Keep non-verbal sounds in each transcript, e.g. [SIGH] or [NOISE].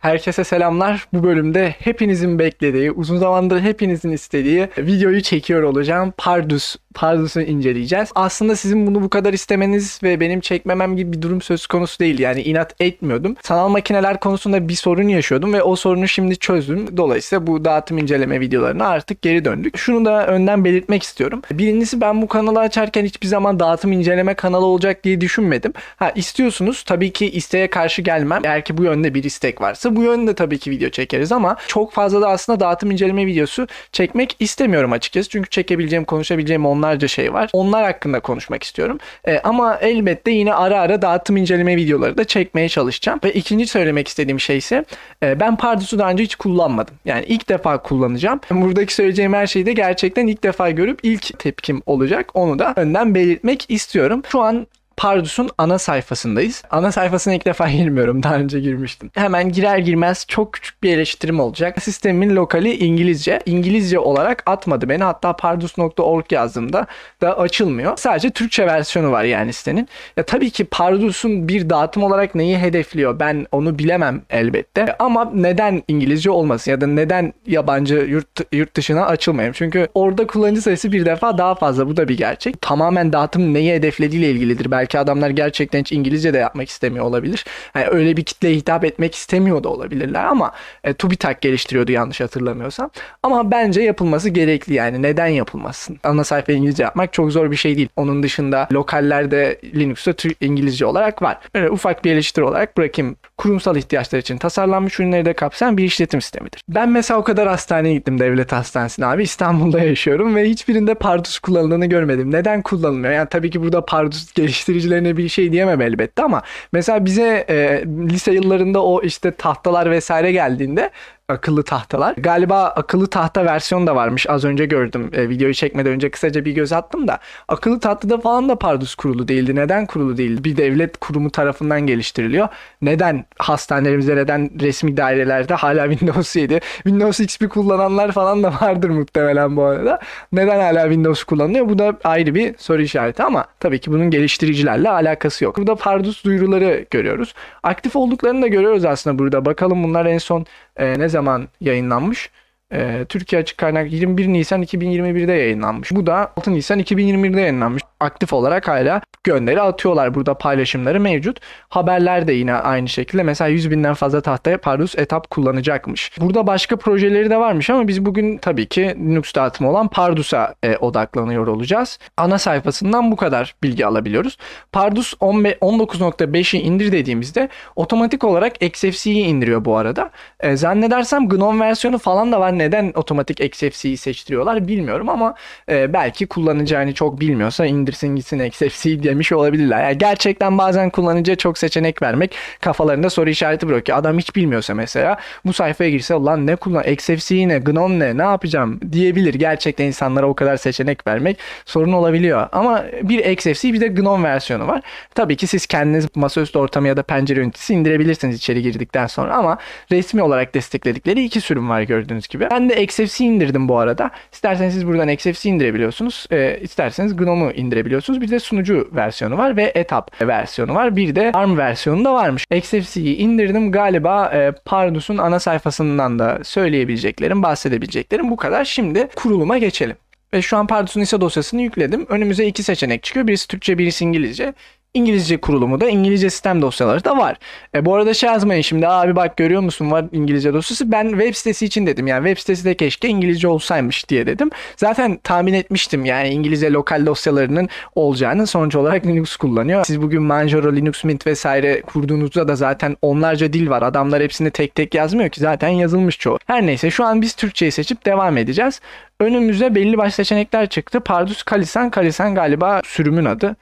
Herkese selamlar. Bu bölümde hepinizin beklediği, uzun zamandır hepinizin istediği videoyu çekiyor olacağım. Pardus. Pardus'u inceleyeceğiz. Aslında sizin bunu bu kadar istemeniz ve benim çekmemem gibi bir durum söz konusu değil. Yani inat etmiyordum. Sanal makineler konusunda bir sorun yaşıyordum ve o sorunu şimdi çözdüm. Dolayısıyla bu dağıtım inceleme videolarına artık geri döndük. Şunu da önden belirtmek istiyorum. Birincisi ben bu kanalı açarken hiçbir zaman dağıtım inceleme kanalı olacak diye düşünmedim. Ha istiyorsunuz tabii ki isteğe karşı gelmem. Eğer ki bu yönde bir istek var varsa bu yönde tabii ki video çekeriz ama çok fazla da aslında dağıtım inceleme videosu çekmek istemiyorum açıkçası. Çünkü çekebileceğim, konuşabileceğim onlarca şey var. Onlar hakkında konuşmak istiyorum. E, ama elbette yine ara ara dağıtım inceleme videoları da çekmeye çalışacağım. Ve ikinci söylemek istediğim şey ise e, ben Pardus'u daha önce hiç kullanmadım. Yani ilk defa kullanacağım. Buradaki söyleyeceğim her şeyi de gerçekten ilk defa görüp ilk tepkim olacak. Onu da önden belirtmek istiyorum. Şu an Pardus'un ana sayfasındayız. Ana sayfasına ilk defa [LAUGHS] girmiyorum. Daha önce girmiştim. Hemen girer girmez çok küçük bir eleştirim olacak. Sistemin lokali İngilizce. İngilizce olarak atmadı beni. Hatta pardus.org yazdığımda da açılmıyor. Sadece Türkçe versiyonu var yani sitenin. Ya tabii ki Pardus'un bir dağıtım olarak neyi hedefliyor ben onu bilemem elbette. Ama neden İngilizce olmasın ya da neden yabancı yurt, yurt dışına açılmayayım? Çünkü orada kullanıcı sayısı bir defa daha fazla. Bu da bir gerçek. Tamamen dağıtım neyi hedeflediğiyle ilgilidir belki Belki adamlar gerçekten hiç İngilizce de yapmak istemiyor olabilir. Yani öyle bir kitleye hitap etmek istemiyor da olabilirler ama e, TÜBİTAK geliştiriyordu yanlış hatırlamıyorsam. Ama bence yapılması gerekli yani neden yapılmasın? Ana sayfa İngilizce yapmak çok zor bir şey değil. Onun dışında lokallerde Linux'ta İngilizce olarak var. Böyle ufak bir eleştiri olarak bırakayım. Kurumsal ihtiyaçlar için tasarlanmış ürünleri de kapsayan bir işletim sistemidir. Ben mesela o kadar hastaneye gittim devlet hastanesine abi. İstanbul'da yaşıyorum ve hiçbirinde Pardus kullanıldığını görmedim. Neden kullanılmıyor? Yani tabii ki burada Pardus geliştiriyor seyircilerine bir şey diyemem elbette ama mesela bize e, lise yıllarında o işte tahtalar vesaire geldiğinde akıllı tahtalar. Galiba akıllı tahta versiyonu da varmış. Az önce gördüm. E, videoyu çekmeden önce kısaca bir göz attım da. Akıllı tahtada falan da Pardus kurulu değildi. Neden kurulu değildi? Bir devlet kurumu tarafından geliştiriliyor. Neden hastanelerimize, neden resmi dairelerde hala [LAUGHS] Windows 7, Windows XP kullananlar falan da vardır muhtemelen bu arada. Neden hala Windows kullanılıyor? Bu da ayrı bir soru işareti ama tabii ki bunun geliştiricilerle alakası yok. Burada Pardus duyuruları görüyoruz. Aktif olduklarını da görüyoruz aslında burada. Bakalım bunlar en son e, ne zaman yayınlanmış? E, Türkiye Açık Kaynak 21 Nisan 2021'de yayınlanmış. Bu da 6 Nisan 2021'de yayınlanmış aktif olarak hala gönderi atıyorlar. Burada paylaşımları mevcut. Haberler de yine aynı şekilde. Mesela 100 binden fazla tahta Pardus etap kullanacakmış. Burada başka projeleri de varmış ama biz bugün tabii ki Linux dağıtımı olan Pardus'a e, odaklanıyor olacağız. Ana sayfasından bu kadar bilgi alabiliyoruz. Pardus 19.5'i indir dediğimizde otomatik olarak XFCE'yi indiriyor bu arada. E, zannedersem GNOME versiyonu falan da var. Neden otomatik XFCE'yi seçtiriyorlar bilmiyorum ama e, belki kullanacağını çok bilmiyorsa indir indirsin gitsin XFC demiş olabilirler. Yani gerçekten bazen kullanıcıya çok seçenek vermek kafalarında soru işareti bırakıyor. Adam hiç bilmiyorsa mesela bu sayfaya girse lan ne kullan XFC ne GNOME ne ne yapacağım diyebilir. Gerçekten insanlara o kadar seçenek vermek sorun olabiliyor. Ama bir XFC bir de GNOME versiyonu var. Tabii ki siz kendiniz masaüstü ortamı ya da pencere ünitesi indirebilirsiniz içeri girdikten sonra ama resmi olarak destekledikleri iki sürüm var gördüğünüz gibi. Ben de XFC indirdim bu arada. İsterseniz siz buradan XFC indirebiliyorsunuz. Ee, isterseniz GNOME'u indirebilirsiniz indirebiliyorsunuz. Bir de sunucu versiyonu var ve etap versiyonu var. Bir de ARM versiyonu da varmış. XFCE'yi indirdim. Galiba e, Pardus'un ana sayfasından da söyleyebileceklerim, bahsedebileceklerim bu kadar. Şimdi kuruluma geçelim. Ve şu an Pardus'un ise dosyasını yükledim. Önümüze iki seçenek çıkıyor. Birisi Türkçe, birisi İngilizce. İngilizce kurulumu da İngilizce sistem dosyaları da var. E, bu arada şey yazmayın şimdi abi bak görüyor musun var İngilizce dosyası. Ben web sitesi için dedim yani web sitesi de keşke İngilizce olsaymış diye dedim. Zaten tahmin etmiştim yani İngilizce lokal dosyalarının olacağını sonuç olarak Linux kullanıyor. Siz bugün Manjaro, Linux Mint vesaire kurduğunuzda da zaten onlarca dil var. Adamlar hepsini tek tek yazmıyor ki zaten yazılmış çoğu. Her neyse şu an biz Türkçeyi seçip devam edeceğiz. Önümüze belli başlı seçenekler çıktı. Pardus Kalisan, Kalisan galiba sürümün adı.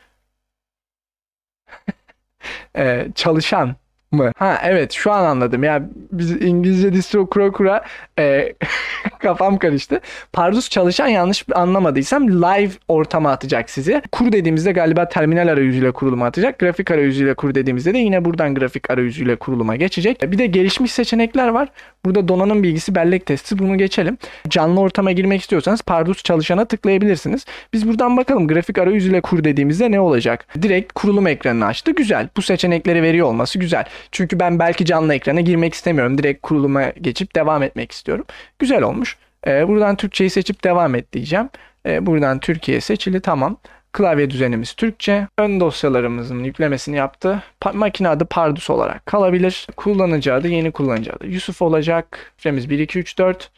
Ee, çalışan mı? Ha evet şu an anladım. Ya yani biz İngilizce distro kura kura e, [LAUGHS] kafam karıştı. Pardus çalışan yanlış anlamadıysam live ortama atacak sizi. Kur dediğimizde galiba terminal arayüzüyle kuruluma atacak. Grafik arayüzüyle kur dediğimizde de yine buradan grafik arayüzüyle kuruluma geçecek. Bir de gelişmiş seçenekler var. Burada donanım bilgisi, bellek testi bunu geçelim. Canlı ortama girmek istiyorsanız Pardus çalışana tıklayabilirsiniz. Biz buradan bakalım grafik arayüzüyle kur dediğimizde ne olacak? Direkt kurulum ekranını açtı. Güzel. Bu seçenekleri veriyor olması güzel. Çünkü ben belki canlı ekrana girmek istemiyorum. Direkt kuruluma geçip devam etmek istiyorum. Güzel olmuş. E, buradan Türkçeyi seçip devam et diyeceğim. E, buradan Türkiye seçili tamam. Klavye düzenimiz Türkçe. Ön dosyalarımızın yüklemesini yaptı. Pa- makine adı Pardus olarak kalabilir. Kullanıcı adı yeni kullanıcı adı. Yusuf olacak. Şifremiz 1234.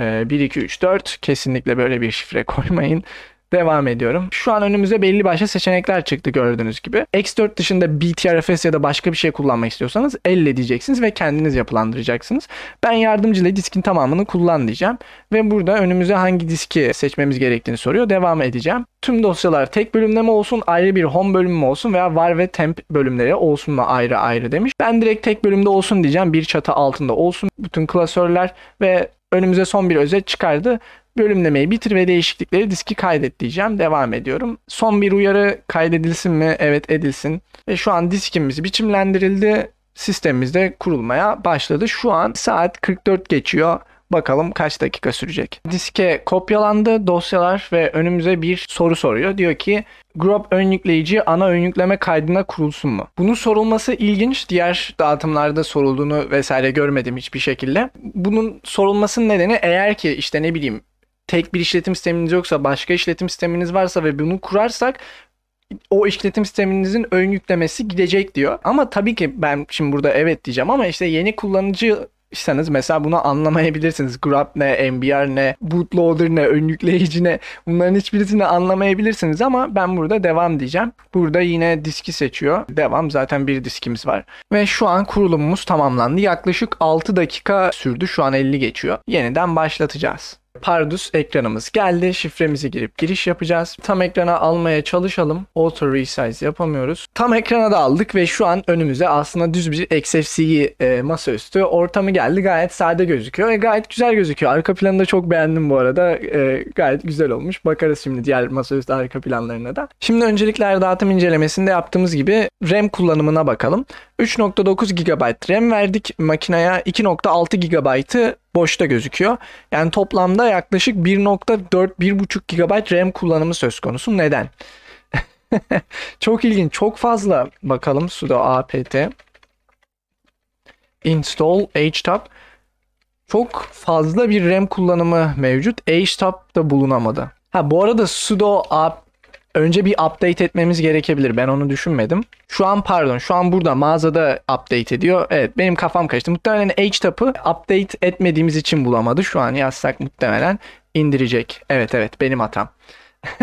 E, 1234. Kesinlikle böyle bir şifre [LAUGHS] koymayın devam ediyorum. Şu an önümüze belli başlı seçenekler çıktı gördüğünüz gibi. X4 dışında BTRFS ya da başka bir şey kullanmak istiyorsanız elle diyeceksiniz ve kendiniz yapılandıracaksınız. Ben yardımcıyla diskin tamamını kullan diyeceğim. Ve burada önümüze hangi diski seçmemiz gerektiğini soruyor. Devam edeceğim. Tüm dosyalar tek bölümde mi olsun, ayrı bir home bölümü mü olsun veya var ve temp bölümleri olsun mu ayrı ayrı demiş. Ben direkt tek bölümde olsun diyeceğim. Bir çatı altında olsun bütün klasörler ve önümüze son bir özet çıkardı bölümlemeyi bitir ve değişiklikleri diski kaydet diyeceğim. Devam ediyorum. Son bir uyarı kaydedilsin mi? Evet edilsin. Ve şu an diskimiz biçimlendirildi. Sistemimizde kurulmaya başladı. Şu an saat 44 geçiyor. Bakalım kaç dakika sürecek. Diske kopyalandı dosyalar ve önümüze bir soru soruyor. Diyor ki Grub ön ana ön kaydına kurulsun mu? Bunu sorulması ilginç. Diğer dağıtımlarda sorulduğunu vesaire görmedim hiçbir şekilde. Bunun sorulmasının nedeni eğer ki işte ne bileyim tek bir işletim sisteminiz yoksa başka işletim sisteminiz varsa ve bunu kurarsak o işletim sisteminizin ön yüklemesi gidecek diyor. Ama tabii ki ben şimdi burada evet diyeceğim ama işte yeni kullanıcı iseniz mesela bunu anlamayabilirsiniz. Grub ne, MBR ne, bootloader ne, ön yükleyici ne bunların hiçbirisini anlamayabilirsiniz ama ben burada devam diyeceğim. Burada yine diski seçiyor. Devam zaten bir diskimiz var. Ve şu an kurulumumuz tamamlandı. Yaklaşık 6 dakika sürdü. Şu an 50 geçiyor. Yeniden başlatacağız. Pardus ekranımız geldi. Şifremizi girip giriş yapacağız. Tam ekrana almaya çalışalım. Auto resize yapamıyoruz. Tam ekrana da aldık ve şu an önümüze aslında düz bir XFCE e, masaüstü ortamı geldi. Gayet sade gözüküyor. E, gayet güzel gözüküyor. Arka planı da çok beğendim bu arada. E, gayet güzel olmuş. Bakarız şimdi diğer masaüstü arka planlarına da. Şimdi öncelikler dağıtım incelemesinde yaptığımız gibi RAM kullanımına bakalım. 3.9 GB RAM verdik makineye 2.6 GB'ı boşta gözüküyor. Yani toplamda yaklaşık 1.4-1.5 GB RAM kullanımı söz konusu. Neden? [LAUGHS] çok ilginç. Çok fazla bakalım sudo apt install htop. çok fazla bir RAM kullanımı mevcut. Htop da bulunamadı. Ha bu arada sudo apt Önce bir update etmemiz gerekebilir. Ben onu düşünmedim. Şu an pardon şu an burada mağazada update ediyor. Evet benim kafam kaçtı. Muhtemelen H-Tap'ı update etmediğimiz için bulamadı. Şu an yazsak muhtemelen indirecek. Evet evet benim hatam. [LAUGHS]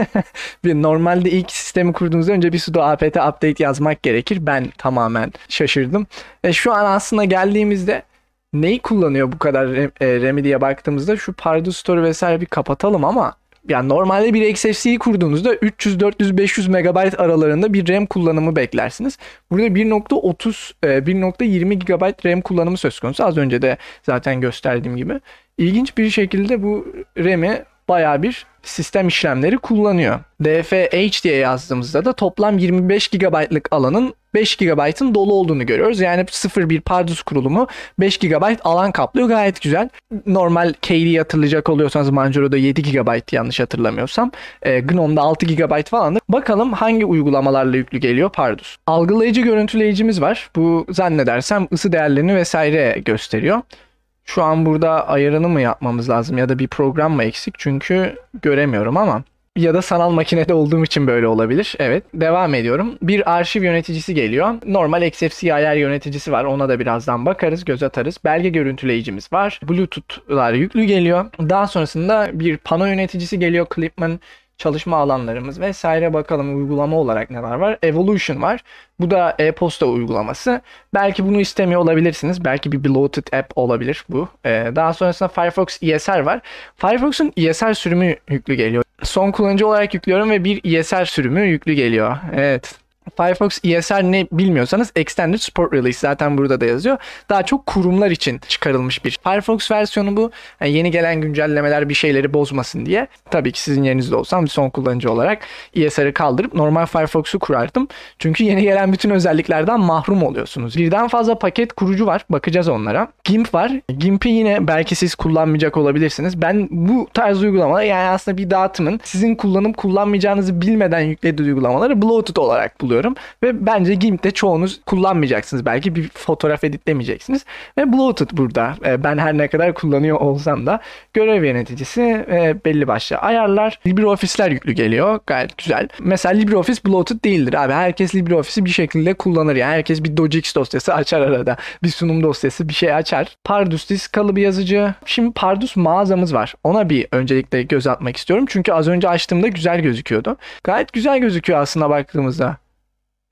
Normalde ilk sistemi kurduğunuzda önce bir sudo apt update yazmak gerekir. Ben tamamen şaşırdım. E, şu an aslında geldiğimizde neyi kullanıyor bu kadar e, Remedy'ye baktığımızda şu Pardo Store vesaire bir kapatalım ama yani normalde bir XFC'yi kurduğunuzda 300, 400, 500 MB aralarında bir RAM kullanımı beklersiniz. Burada 1.30, 1.20 GB RAM kullanımı söz konusu. Az önce de zaten gösterdiğim gibi. İlginç bir şekilde bu RAM'i baya bir sistem işlemleri kullanıyor. DFH diye yazdığımızda da toplam 25 GB'lık alanın 5 GB'ın dolu olduğunu görüyoruz. Yani 0.1 Pardus kurulumu 5 GB alan kaplıyor. Gayet güzel. Normal KDE hatırlayacak oluyorsanız Manjaro'da 7 GB yanlış hatırlamıyorsam. E, ee, GNOME'da 6 GB falan. Bakalım hangi uygulamalarla yüklü geliyor Pardus. Algılayıcı görüntüleyicimiz var. Bu zannedersem ısı değerlerini vesaire gösteriyor. Şu an burada ayarını mı yapmamız lazım ya da bir program mı eksik? Çünkü göremiyorum ama ya da sanal makinede olduğum için böyle olabilir. Evet. Devam ediyorum. Bir arşiv yöneticisi geliyor. Normal XFCE ayar yöneticisi var. Ona da birazdan bakarız, göz atarız. Belge görüntüleyicimiz var. Bluetooth'lar yüklü geliyor. Daha sonrasında bir pano yöneticisi geliyor. Clipman çalışma alanlarımız vesaire bakalım uygulama olarak neler var. Evolution var. Bu da e-posta uygulaması. Belki bunu istemiyor olabilirsiniz. Belki bir bloated app olabilir bu. Ee, daha sonrasında Firefox ESR var. Firefox'un ESR sürümü yüklü geliyor son kullanıcı olarak yüklüyorum ve bir ESR sürümü yüklü geliyor. Evet. Firefox ESR ne bilmiyorsanız Extended Support Release zaten burada da yazıyor. Daha çok kurumlar için çıkarılmış bir Firefox versiyonu bu. Yani yeni gelen güncellemeler bir şeyleri bozmasın diye. Tabii ki sizin yerinizde olsam son kullanıcı olarak ESR'ı kaldırıp normal Firefox'u kurardım. Çünkü yeni gelen bütün özelliklerden mahrum oluyorsunuz. Birden fazla paket kurucu var. Bakacağız onlara. GIMP var. GIMP'i yine belki siz kullanmayacak olabilirsiniz. Ben bu tarz uygulamalar yani aslında bir dağıtımın sizin kullanıp kullanmayacağınızı bilmeden yüklediği uygulamaları bloated olarak buluyorum buluyorum. Ve bence GIMP'te çoğunuz kullanmayacaksınız. Belki bir fotoğraf editlemeyeceksiniz. Ve bluetooth burada. E, ben her ne kadar kullanıyor olsam da görev yöneticisi e, belli başlı ayarlar. LibreOffice'ler yüklü geliyor. Gayet güzel. Mesela LibreOffice bluetooth değildir abi. Herkes LibreOffice'i bir şekilde kullanır. Yani herkes bir Dojix dosyası açar arada. Bir sunum dosyası bir şey açar. Pardus diskalı bir yazıcı. Şimdi Pardus mağazamız var. Ona bir öncelikle göz atmak istiyorum. Çünkü az önce açtığımda güzel gözüküyordu. Gayet güzel gözüküyor aslında baktığımızda.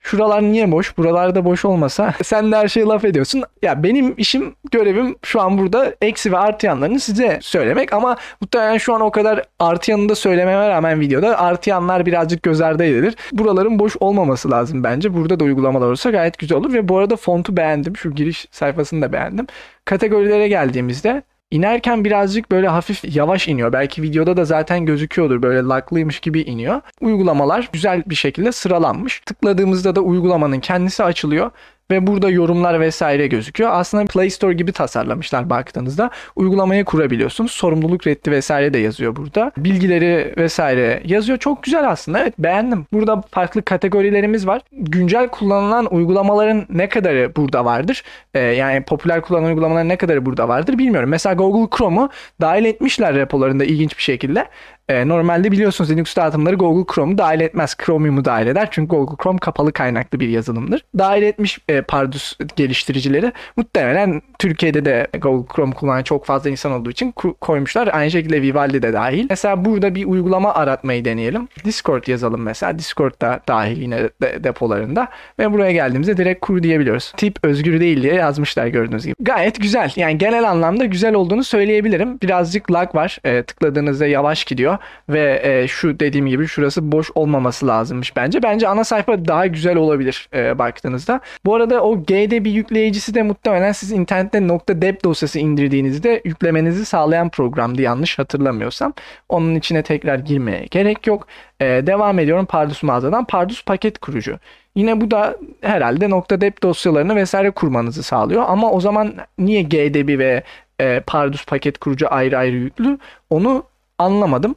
Şuralar niye boş? Buralarda boş olmasa sen de her şeyi laf ediyorsun. Ya benim işim, görevim şu an burada eksi ve artı yanlarını size söylemek ama muhtemelen şu an o kadar artı yanını da söylememe rağmen videoda artı yanlar birazcık göz ardı edilir. Buraların boş olmaması lazım bence. Burada da uygulamalar olursa gayet güzel olur ve bu arada fontu beğendim. Şu giriş sayfasını da beğendim. Kategorilere geldiğimizde İnerken birazcık böyle hafif yavaş iniyor. Belki videoda da zaten gözüküyordur böyle laklıymış gibi iniyor. Uygulamalar güzel bir şekilde sıralanmış. Tıkladığımızda da uygulamanın kendisi açılıyor ve burada yorumlar vesaire gözüküyor. Aslında Play Store gibi tasarlamışlar baktığınızda. Uygulamayı kurabiliyorsunuz. Sorumluluk reddi vesaire de yazıyor burada. Bilgileri vesaire yazıyor. Çok güzel aslında. Evet beğendim. Burada farklı kategorilerimiz var. Güncel kullanılan uygulamaların ne kadarı burada vardır? Ee, yani popüler kullanılan uygulamaların ne kadarı burada vardır bilmiyorum. Mesela Google Chrome'u dahil etmişler repolarında ilginç bir şekilde. E, normalde biliyorsunuz Linux dağıtımları Google Chrome'u dahil etmez. Chromium'u dahil eder. Çünkü Google Chrome kapalı kaynaklı bir yazılımdır. Dahil etmiş e, Pardus geliştiricileri. Muhtemelen Türkiye'de de Google Chrome kullanan çok fazla insan olduğu için koymuşlar. Aynı şekilde Vivaldi de dahil. Mesela burada bir uygulama aratmayı deneyelim. Discord yazalım mesela. Discord da dahil yine de, depolarında. Ve buraya geldiğimizde direkt kur diyebiliyoruz. Tip özgür değil diye yazmışlar gördüğünüz gibi. Gayet güzel. Yani genel anlamda güzel olduğunu söyleyebilirim. Birazcık lag var. E, tıkladığınızda yavaş gidiyor ve e, şu dediğim gibi şurası boş olmaması lazımmış bence. Bence ana sayfa daha güzel olabilir e, baktığınızda. Bu arada o bir yükleyicisi de muhtemelen siz internette .deb dosyası indirdiğinizde yüklemenizi sağlayan programdı yanlış hatırlamıyorsam. Onun içine tekrar girmeye gerek yok. E, devam ediyorum Pardus mağazadan. Pardus paket kurucu. Yine bu da herhalde .deb dosyalarını vesaire kurmanızı sağlıyor. Ama o zaman niye GDB ve e, Pardus paket kurucu ayrı ayrı yüklü? Onu anlamadım.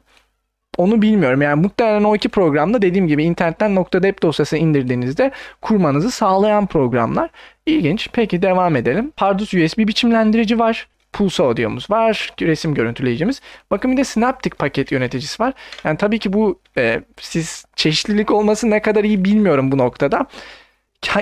Onu bilmiyorum. Yani muhtemelen o iki programda dediğim gibi internetten nokta dep dosyası indirdiğinizde kurmanızı sağlayan programlar. İlginç. Peki devam edelim. Pardus USB biçimlendirici var. Pulse Audio'muz var, resim görüntüleyicimiz. Bakın bir de Synaptic paket yöneticisi var. Yani tabii ki bu e, siz çeşitlilik olması ne kadar iyi bilmiyorum bu noktada.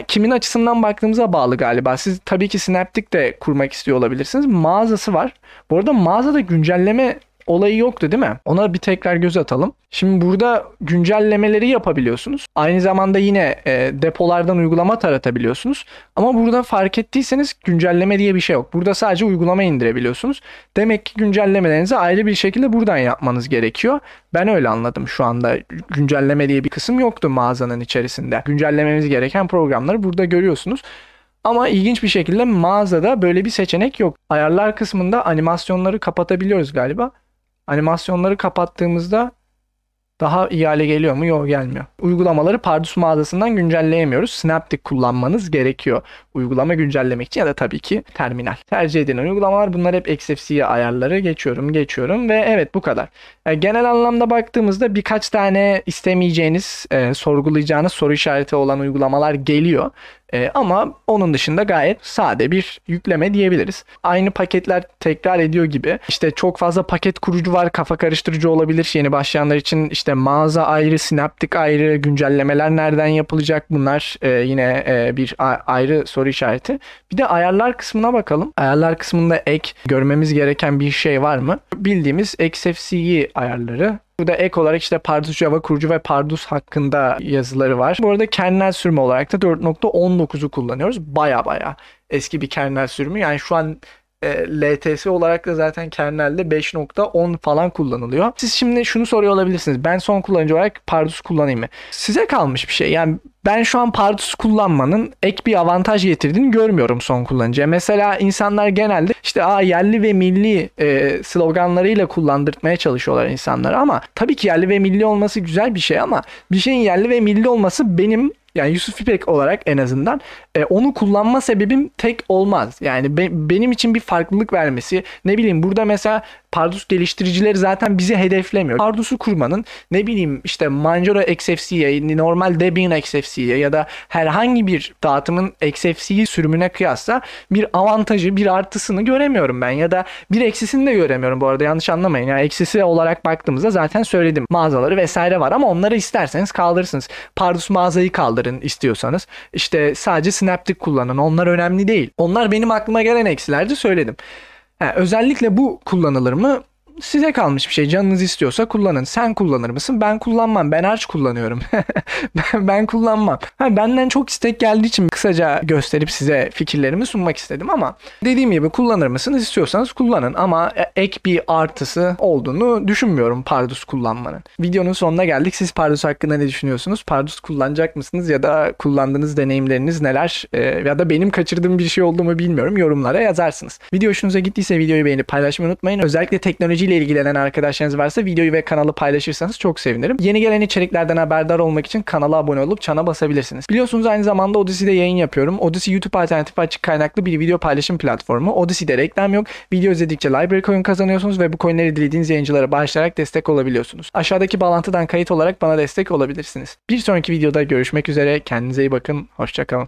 Kimin açısından baktığımıza bağlı galiba. Siz tabii ki Synaptic de kurmak istiyor olabilirsiniz. Mağazası var. Bu arada mağazada güncelleme olayı yoktu değil mi? Ona bir tekrar göz atalım. Şimdi burada güncellemeleri yapabiliyorsunuz. Aynı zamanda yine e, depolardan uygulama taratabiliyorsunuz. Ama burada fark ettiyseniz güncelleme diye bir şey yok. Burada sadece uygulama indirebiliyorsunuz. Demek ki güncellemelerinizi ayrı bir şekilde buradan yapmanız gerekiyor. Ben öyle anladım şu anda. Güncelleme diye bir kısım yoktu mağazanın içerisinde. Güncellememiz gereken programları burada görüyorsunuz. Ama ilginç bir şekilde mağazada böyle bir seçenek yok. Ayarlar kısmında animasyonları kapatabiliyoruz galiba. Animasyonları kapattığımızda daha iyi hale geliyor mu? Yok gelmiyor. Uygulamaları Pardus mağazasından güncelleyemiyoruz. Synaptic kullanmanız gerekiyor. Uygulama güncellemek için ya da tabii ki terminal. Tercih edilen uygulamalar bunlar hep XFCE ayarları. Geçiyorum geçiyorum ve evet bu kadar. Yani e, genel anlamda baktığımızda birkaç tane istemeyeceğiniz, e, sorgulayacağınız soru işareti olan uygulamalar geliyor. E, ama onun dışında gayet sade bir yükleme diyebiliriz. Aynı paketler tekrar ediyor gibi. İşte çok fazla paket kurucu var. Kafa karıştırıcı olabilir yeni başlayanlar için. işte mağaza ayrı, sinaptik ayrı, güncellemeler nereden yapılacak bunlar e, yine e, bir ayrı soru işareti. Bir de ayarlar kısmına bakalım. Ayarlar kısmında ek görmemiz gereken bir şey var mı? Bildiğimiz XFCE ayarları Burada ek olarak işte Pardus Java kurucu ve Pardus hakkında yazıları var. Bu arada kernel sürümü olarak da 4.19'u kullanıyoruz. Baya baya eski bir kernel sürümü. Yani şu an e, LTS olarak da zaten kernelde 5.10 falan kullanılıyor. Siz şimdi şunu soruyor olabilirsiniz. Ben son kullanıcı olarak Pardus kullanayım mı? Size kalmış bir şey. Yani ben şu an Pardus kullanmanın ek bir avantaj getirdiğini görmüyorum son kullanıcıya. Mesela insanlar genelde işte a yerli ve milli e, sloganlarıyla kullandırtmaya çalışıyorlar insanları ama tabii ki yerli ve milli olması güzel bir şey ama bir şeyin yerli ve milli olması benim yani Yusuf İpek olarak en azından e, onu kullanma sebebim tek olmaz. Yani be, benim için bir farklılık vermesi ne bileyim burada mesela Pardus geliştiricileri zaten bizi hedeflemiyor. Pardus'u kurmanın ne bileyim işte Manjaro XFC'ye, normal Debian XFC'ye ya da herhangi bir dağıtımın XFC'yi sürümüne kıyasla bir avantajı, bir artısını göremiyorum ben ya da bir eksisini de göremiyorum bu arada yanlış anlamayın. Yani eksisi olarak baktığımızda zaten söyledim mağazaları vesaire var ama onları isterseniz kaldırırsınız. Pardus mağazayı kaldır kurtarın istiyorsanız. işte sadece Snaptic kullanın. Onlar önemli değil. Onlar benim aklıma gelen eksilerdi söyledim. Ha, özellikle bu kullanılır mı? size kalmış bir şey. Canınız istiyorsa kullanın. Sen kullanır mısın? Ben kullanmam. Ben harç kullanıyorum. [LAUGHS] ben, ben kullanmam. Ha, benden çok istek geldiği için kısaca gösterip size fikirlerimi sunmak istedim ama dediğim gibi kullanır mısınız? İstiyorsanız kullanın ama e, ek bir artısı olduğunu düşünmüyorum Pardus kullanmanın. Videonun sonuna geldik. Siz Pardus hakkında ne düşünüyorsunuz? Pardus kullanacak mısınız ya da kullandığınız deneyimleriniz neler? Ee, ya da benim kaçırdığım bir şey oldu bilmiyorum. Yorumlara yazarsınız. Video hoşunuza gittiyse videoyu beğenip paylaşmayı unutmayın. Özellikle teknoloji teknolojiyle ilgilenen arkadaşlarınız varsa videoyu ve kanalı paylaşırsanız çok sevinirim. Yeni gelen içeriklerden haberdar olmak için kanala abone olup çana basabilirsiniz. Biliyorsunuz aynı zamanda Odyssey'de yayın yapıyorum. Odyssey YouTube alternatif açık kaynaklı bir video paylaşım platformu. Odyssey'de reklam yok. Video izledikçe library coin kazanıyorsunuz ve bu coinleri dilediğiniz yayıncılara bağışlayarak destek olabiliyorsunuz. Aşağıdaki bağlantıdan kayıt olarak bana destek olabilirsiniz. Bir sonraki videoda görüşmek üzere. Kendinize iyi bakın. Hoşçakalın.